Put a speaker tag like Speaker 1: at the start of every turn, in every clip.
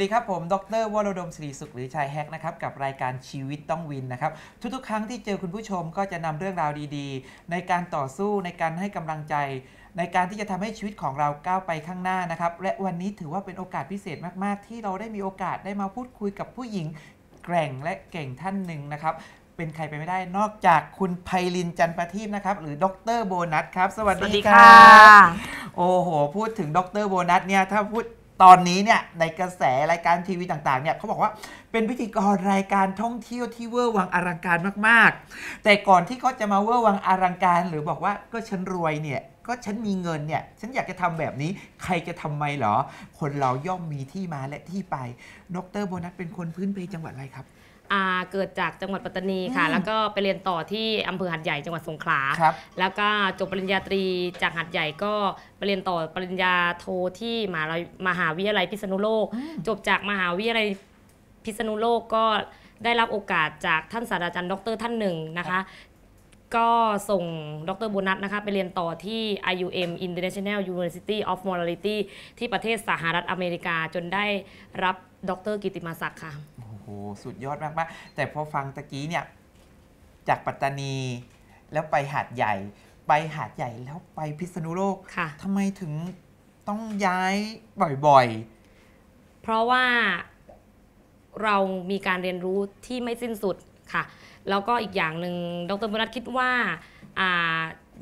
Speaker 1: สดีครับผมดรวรดมศรีสุขหรือชายแฮกนะครับ กับรายการชีวิตต้องวินนะครับ ทุกๆครั้งที่เจอคุณผู้ชมก็จะนำเรื่องราวดีๆ ในการต่อสู้ในการให้กำลังใจ ในการที่จะทำให้ชีวิตของเราก้าวไปข้างหน้านะครับ และวันนี้ถือว่าเป็นโอกาสพิเศษมากๆ ที่เราได้มีโอกาสได้มาพูดคุยกับผู้หญิงแกร่งและเก่งท่านหนึ่งนะครับ เป็นใครไปไม่ได้นอกจากคุณไพลินจันประทีปนะครับหรือดรโบนัสครับสวัสดีค่ะ โอ้โหพูดถึงดรโบนัสเนี่ยถ้าพูดตอนนี้เนี่ยในกระแสรายการทีวีต่างๆ เนี่ยเขาบอกว่าเป็นพิธีกรรายการท่องเที่ยวที่เวอร์วังอลังการมากๆ แต่ก่อนที่เขาจะมาเวอร์วังอลังการ หรือบอกว่าก็ฉันรวยเนี่ยก็ฉันมีเงินเนี่ยฉันอยากจะทำแบบนี้ ใครจะทำไมหรอ คนเราย่อมมีที่มาและที่ไปดรโบนัสเป็นคนพื้นเพจังหวัดอะไรครับ
Speaker 2: เกิดจากจังหวัดปัตตานีค่ะ แล้วก็ไปเรียนต่อที่อำเภอหัดใหญ่จังหวัดสงขลา แล้วก็จบปริญญาตรีจากหัดใหญ่ก็ไปเรียนต่อปริญญาโทที่มหามหาวิทยาลัยพิษณุโลก จบจากมหาวิทยาลัยพิษณุโลกก็ได้รับโอกาสจากท่านศาสตราจารย์ ดร ท่านหนึ่งนะคะ ก็ส่งดรโบนัสนะคะไปเรียนต่อที่ IUM International University of Morality ที่ประเทศสหรัฐอเมริกาจนได้รับดรกิติมาศักดิ์ค่ะ
Speaker 1: สุดยอดมากๆแต่พอฟังตะกี้เนี่ย จากปัตตานี แล้วไปหาดใหญ่ ไปหาดใหญ่แล้วไปพิษณุโลกค่ะทำไมถึงต้องย้ายบ่อย
Speaker 2: ๆ เพราะว่าเรามีการเรียนรู้ที่ไม่สิ้นสุดค่ะ แล้วก็อีกอย่างหนึ่งดรบุรัตคิดว่า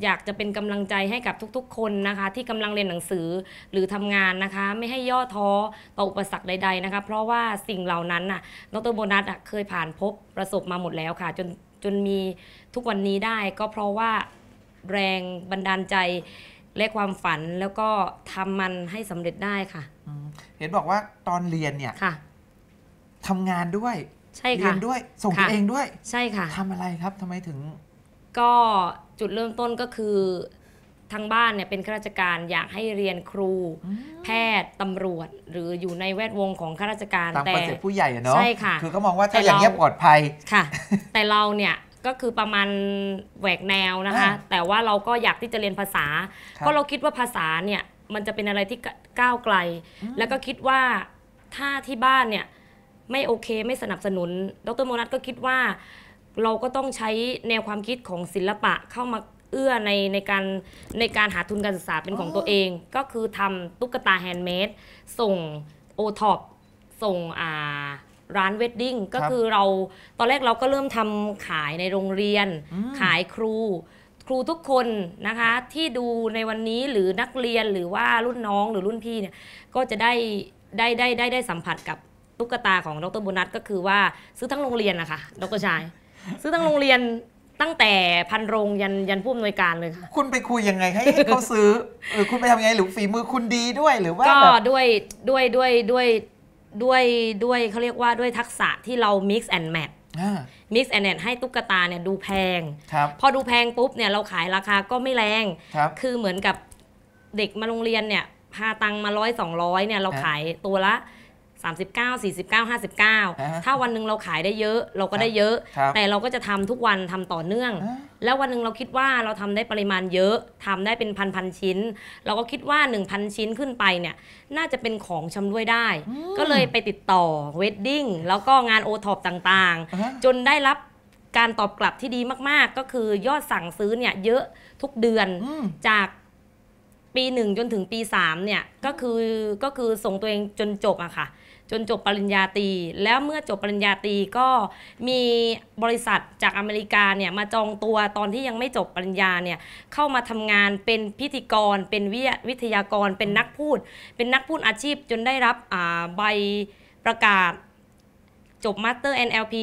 Speaker 2: อยากจะเป็นกำลังใจให้กับทุก ๆ คนนะคะ ที่กำลังเรียนหนังสือหรือทำงานนะคะ ไม่ให้ย่อท้อต่ออุปสรรคใด ๆ นะคะ เพราะว่าสิ่งเหล่านั้นน่ะดรโบนัสเคยผ่านพบประสบมาหมดแล้วค่ะจนจนมีทุกวันนี้ได้ก็เพราะว่าแรงบันดาลใจ และความฝันแล้วก็ทำมันให้สำเร็จได้ค่ะเห็นบอ
Speaker 1: กว่าตอนเรียนเนี่ยค่ะ ทำงานด้วย ใช่ค่ะเรียนด้วย ส่งตัวเองด้วย ใช่ค่ะทำอะไรครับทำไมถึง
Speaker 2: ก็จุดเริ่มต้นก็คือทางบ้านเนี่ยเป็นข้าราชการอยากให้เรียนครู แพทย์ตำรวจหรืออยู่ในแวดวงของข้าราชการตามคอนเซ็ปต์ผู้ใหญ่เนาะใช่ค่ะ คือก
Speaker 1: ็มองว่าถ้าอย่างเงี้ยปลอดภัยค่ะ
Speaker 2: แต่เราเนี่ยก็คือประมาณแหวกแนวนะคะ แต่ว่าเราก็อยากที่จะเรียนภาษาเพราะเราคิดว่าภาษาเนี่ยมันจะเป็นอะไรที่ก้าวไกล แล้วก็คิดว่าถ้าที่บ้านเนี่ยไม่โอเคไม่สนับสนุนดรโมนัสก็คิดว่าเราก็ต้องใช้แนวความคิดของศิลปะเข้ามาเอื้อในในการในการหาทุนการศึกษาเป็นของตัวเอง ก็คือทำตุ๊กตาแฮนด์เมดส่งโอท็อปส่งอ่าร้านเวดดิ้ง ก็คือเราตอนแรกเราก็เริ่มทำขายในโรงเรียน ขายครู ครูทุกคนนะคะ ที่ดูในวันนี้หรือนักเรียนหรือว่ารุ่นน้องหรือรุ่นพี่เนี่ยก็จะได้ได้ได้ได้ได้สัมผัสกับตุ๊กตาของดรบุนัทก็คือว่าซื้อทั้งโรงเรียนนะคะดรชายซื้อทั้งโรงเรียนตั้งแต่พันโรงยันยันผู้อำนวยการเลยค่ะคุณไปคุยยังไง
Speaker 1: ให้เขาซื้อหรือคุณไปทำยังไงหรือฝีมือคุณดีด้วยหรือว่าก็
Speaker 2: ด้วยด้วยด้วยด้วยด้วยด้วยเขาเรียกว่าด้วยทักษะที่เรา mix and match อ่า mix and match ให้ตุ๊กตาเนี่ยดูแพง พอดูแพงปุ๊บเนี่ยเราขายราคาก็ไม่แรงครคือเหมือนกับเด็กมาโรงเรียนเนี่ยพาตังมาร้อยสองร้อยเนี่ยเราขายตัวละ39 49 59 ถ้าวันหนึ่งเราขายได้เยอะเราก็ได้เยอะ แต่เราก็จะทำทุกวันทำต่อเนื่อง แล้ววันหนึ่งเราคิดว่าเราทำได้ปริมาณเยอะทำได้เป็นพันพันชิ้นเราก็คิดว่า 1,000ชิ้นขึ้นไปเนี่ย น่าจะเป็นของชำรวยได้ ก็เลยไปติดต่อเวดดิ้ง แล้วก็งานโอท็อปต่างๆ จนได้รับการตอบกลับที่ดีมากๆ ก็คือยอดสั่งซื้อเนี่ยเยอะทุกเดือนจากปีหนึ่งจนถึงปีสามเนี่ยก็คือก็คือส่งตัวเองจนจบอะค่ะจนจบปริญญาตรีแล้วเมื่อจบปริญญาตรีก็มีบริษัทจากอเมริกาเนี่ยมาจองตัวตอนที่ยังไม่จบปริญญาเนี่ย เข้ามาทำงานเป็นพิธีกร เป็นวิทยากรเป็นนักพูด เป็นนักพูดอาชีพจนได้รับใบประกาศจบมาสเตอร์ NLP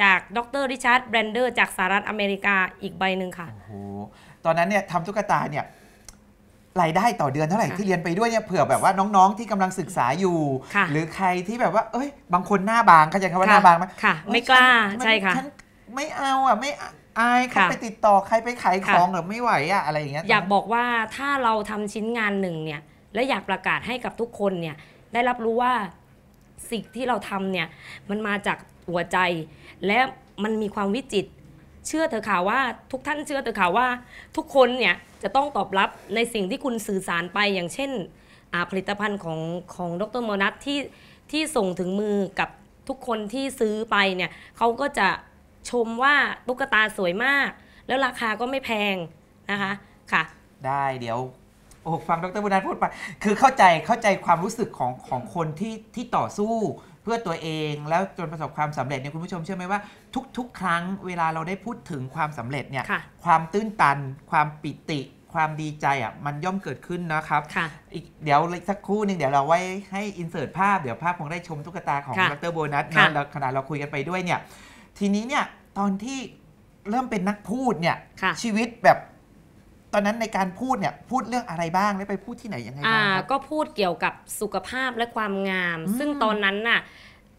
Speaker 2: จากดรริชาร์ดแบรนเดอร์จากสหรัฐอเมริกาอีกใบหนึ่งค่ะโอ้โหตอนนั้นเนี่ยทำตุ๊กตาเนี่ย
Speaker 1: รายได้ต่อเดือนเท่าไหร่ที่เรียนไปด้วยเนี่ยเผื่อแบบว่าน้องๆที่กำลังศึกษาอยู่ หรือใครที่แบบว่า เอ้ย บางคนหน้าบางเข้าใจคำว่าหน้าบางไหม
Speaker 2: ไม่กล้าใช่ค่ะฉัน
Speaker 1: ไม่เอาอ่ะไม่อายเขาไปติดต่อใครไปขายของหรือไม่ไหวอ่ะอะไรอย่างเงี้ยอยาก
Speaker 2: บอกว่าถ้าเราทำชิ้นงานหนึ่งเนี่ยและอยากประกาศให้กับทุกคนเนี่ยได้รับรู้ว่าสิ่งที่เราทำเนี่ยมันมาจากหัวใจ และมันมีความวิจิตรเชื่อเธอข่าวว่า ทุกท่านเชื่อเธอข่าวว่า ทุกคนเนี่ยจะต้องตอบรับในสิ่งที่คุณสื่อสารไป อย่างเช่น ผลิตภัณฑ์ของของดรมนัทที่ที่ส่งถึงมือกับทุกคนที่ซื้อไปเนี่ยเขาก็จะชมว่า ตุ๊กตาสวยมาก แล้วราคาก็ไม่แพงนะคะค่ะไ
Speaker 1: ด้เดี๋ยวโอ้ฟังดรบุญนันพูดไป คือเข้าใจเข้าใจความรู้สึกของของคนที่ที่ต่อสู้เพื่อตัวเองแล้วจนประสบความสำเร็จเนี่ยคุณผู้ชมเชื่อไหมว่าทุก ๆ ครั้งเวลาเราได้พูดถึงความสำเร็จเนี่ยความตื้นตัน ความปิติ ความดีใจอ่ะมันย่อมเกิดขึ้นนะครับอีกเดี๋ยวสักครู่หนึ่งเดี๋ยวเราไว้ให้อินเสิร์ตภาพเดี๋ยวภาพคงได้ชมตุ๊กตาของดรโบนัสนะเราขณะเราคุยกันไปด้วยเนี่ยทีนี้เนี่ยตอนที่เริ่มเป็นนักพูดเนี่ยชีวิตแบบตอนนั้นในการพูดเนี่ยพูดเรื่องอะไรบ้างและไปพูดที่ไหนยังไงบ้างครับ
Speaker 2: ก็พูดเกี่ยวกับสุขภาพและความงาม ซึ่งตอนนั้นน่ะ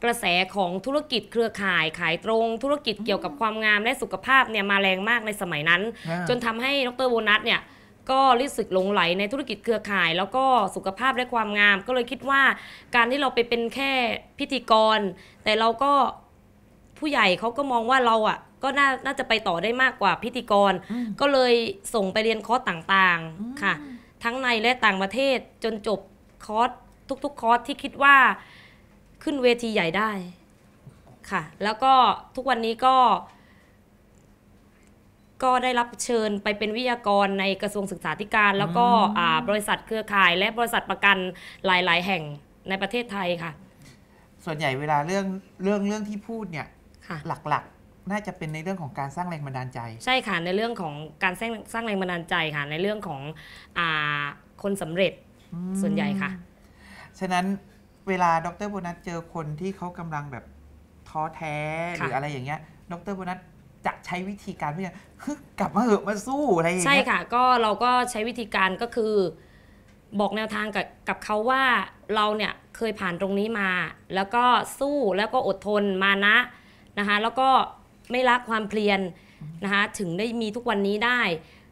Speaker 2: กระแสของธุรกิจเครือข่าย ขายตรงธุรกิจเกี่ยวกับความงามและสุขภาพเนี่ยมาแรงมากในสมัยนั้น จนทำให้ดรโบนัสเนี่ยก็รู้สึกหลงไหลในธุรกิจเครือข่าย แล้วก็สุขภาพและความงาม ก็เลยคิดว่าการที่เราไปเป็นแค่พิธีกร แต่เราก็ผู้ใหญ่เขาก็มองว่าเราอะก็น่าน่าจะไปต่อได้มากกว่าพิธีกร ก็เลยส่งไปเรียนคอร์สต่างๆค่ะทั้งในและต่างประเทศจนจบคอร์สทุก ๆคอร์สที่คิดว่าขึ้นเวทีใหญ่ได้ค่ะแล้วก็ทุกวันนี้ก็ ก็ได้รับเชิญไปเป็นวิทยากร ในกระทรวงศึกษาธิการ แล้วก็บริษัทเครือข่าย และบริษัทประกันหลายๆ แห่งในประเทศไทยค่ะ
Speaker 1: ส่วนใหญ่เวลาเรื่องเรื่องเรื่องที่พูดเนี่ยหลักๆน่าจะเป็นในเรื่องของการสร้างแรงบันดาลใจ
Speaker 2: ใช่ค่ะในเรื่องของการสร้างสร้างแรงบันดาลใจค่ะในเรื่องของอคนสำเร็จส่วนใหญ่ค่ะ ฉะนั้นเวลา
Speaker 1: ดรโบนัสเจอคนที่เขากำลังแบบท้อแท้หรืออะไรอย่างเงี้ยดรโบนัสจะใช้วิธีการเพื่อกลับมาเหอะมาสู้อะไรอย่างเงี้ยใช่ค่ะ
Speaker 2: ก็เราก็ใช้วิธีการก็คือ บอกแนวทางกับกับเขาว่าเราเนี่ยเคยผ่านตรงนี้มา แล้วก็สู้แล้วก็อดทนมานะนะคะแล้วก็ไม่ละความเพียรนนะคะถึงได้มีทุกวันนี้ได้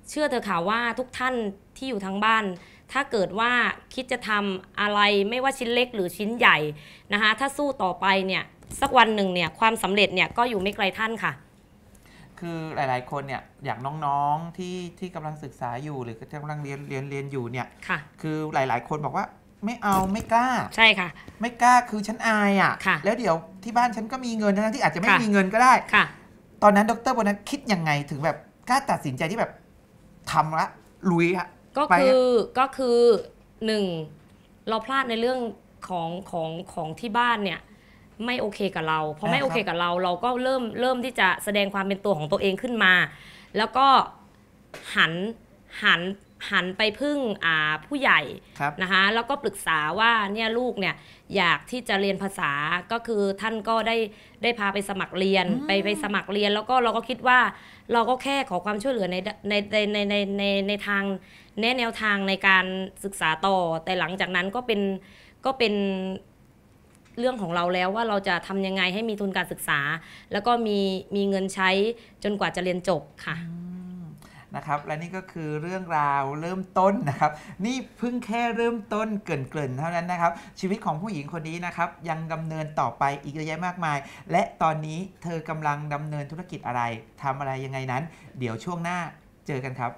Speaker 2: เชื่อเธอข่าวว่าทุกท่านที่อยู่ทางบ้าน ถ้าเกิดว่าคิดจะทำอะไรไม่ว่าชิ้นเล็กหรือชิ้นใหญ่นะคะถ้าสู้ต่อไปเนี่ยสักวันหนึ่งเนี่ยความสำเร็จเนี่ยก็อยู่ไม่ไกลท่านค่ะ
Speaker 1: คือหลายๆคนเนี่ยอย่างน้องๆที่ที่กำลังศึกษาอยู่หรือกำลังเรียนเรียนเรียนอยู่เนี่ยค่ะ คือหลายๆคนบอกว่า ไม่เอาไม่กล้า ใช่ค่ะ ไม่กล้าคือฉันอายอ่ะ แล้วเดี๋ยวที่บ้านฉันก็มีเงินนะที่อาจจะไม่มีเงินก็ได้ค่ะตอนนั้นดรวันนั้นคิดยังไงถึงแบบกล้าตัดสินใจที่แบบทำละ ลุยฮะ
Speaker 2: ก็คือก็คือหนึ่ง เราพลาดในเรื่องของของของที่บ้านเนี่ย ไม่โอเคกับเราเพราะไม่โอเคกับเรา เราก็เริ่มเริ่มที่จะแสดงความเป็นตัวของตัวเองขึ้นมา แล้วก็หันหันหันไปพึ่งผู้ใหญ่นะคะแล้วก็ปรึกษาว่าเนี่ยลูกเนี่ยอยากที่จะเรียนภาษาก็คือท่านก็ได้ได้พาไปสมัครเรียน ไปไปสมัครเรียน แล้วก็เราก็คิดว่าเราก็แค่ขอความช่วยเหลือในในในในในในในทางแนแนวทางในการศึกษาต่อ แต่หลังจากนั้นก็เป็นก็เป็นเรื่องของเราแล้วว่าเราจะทำยังไงให้มีทุนการศึกษา แล้วก็มีมีเงินใช้จนกว่าจะเรียนจบค่ะ
Speaker 1: นะครับ และนี่ก็คือเรื่องราวเริ่มต้นนะครับ นี่เพิ่งแค่เริ่มต้นเกินๆ เท่านั้นนะครับ ชีวิตของผู้หญิงคนนี้นะครับยังดำเนินต่อไปอีกเยอะแยะมากมาย และตอนนี้เธอกำลังดำเนินธุรกิจอะไร ทำอะไรยังไงนั้น เดี๋ยวช่วงหน้าเจอกันครับ